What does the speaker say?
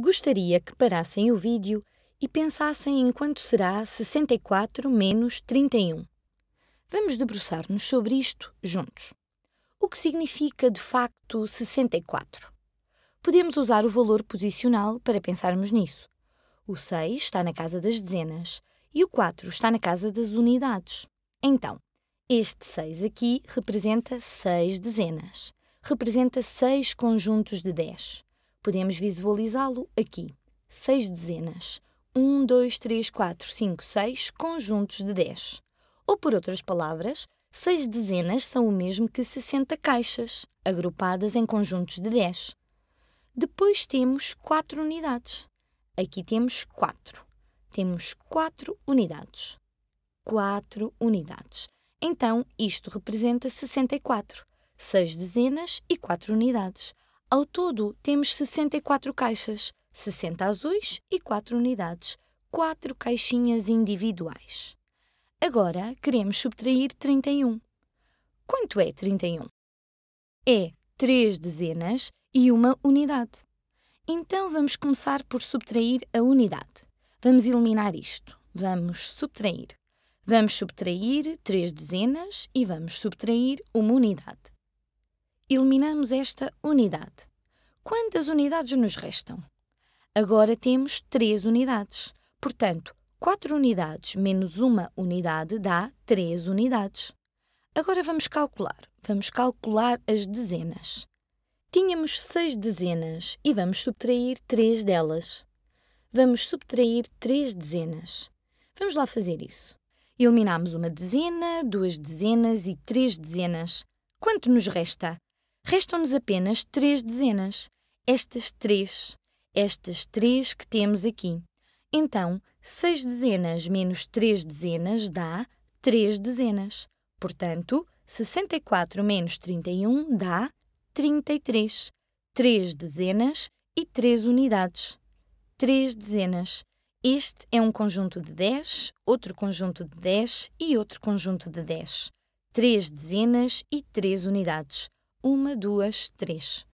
gostaria que parassem o vídeo e pensassem em quanto será 64 menos 31. Vamos debruçar-nos sobre isto juntos. O que significa de facto 64? Podemos usar o valor posicional para pensarmos nisso. O 6 está na casa das dezenas e o 4 está na casa das unidades. Então, este 6 aqui representa 6 dezenas, representa 6 conjuntos de 10. Podemos visualizá-lo aqui. Seis dezenas. 1, 2, 3, 4, 5, 6 conjuntos de 10. Ou, por outras palavras, seis dezenas são o mesmo que 60 caixas, agrupadas em conjuntos de 10. Depois temos 4 unidades. Aqui temos 4. Temos 4 unidades. 4 unidades. Então, isto representa 64. 6 dezenas e 4 unidades. Ao todo, temos 64 caixas, 60 azuis e 4 unidades, 4 caixinhas individuais. Agora, queremos subtrair 31. Quanto é 31? É 3 dezenas e uma unidade. Então, vamos começar por subtrair a unidade. Vamos eliminar isto. Vamos subtrair. Vamos subtrair 3 dezenas e vamos subtrair uma unidade. Eliminamos esta unidade. Quantas unidades nos restam? Agora temos 3 unidades. Portanto, 4 unidades menos 1 unidade dá 3 unidades. Agora vamos calcular. Vamos calcular as dezenas. Tínhamos 6 dezenas e vamos subtrair 3 delas. Vamos subtrair 3 dezenas. Vamos lá fazer isso. Eliminámos uma dezena, duas dezenas e três dezenas. Quanto nos resta? Restam-nos apenas três dezenas. Estas três. Estas três que temos aqui. Então, 6 dezenas menos 3 dezenas dá 3 dezenas. Portanto, 64 menos 31 dá 33. 3 dezenas e 3 unidades. 3 dezenas. Este é um conjunto de 10, outro conjunto de 10 e outro conjunto de 10. 3 dezenas e 3 unidades. Uma, duas, três.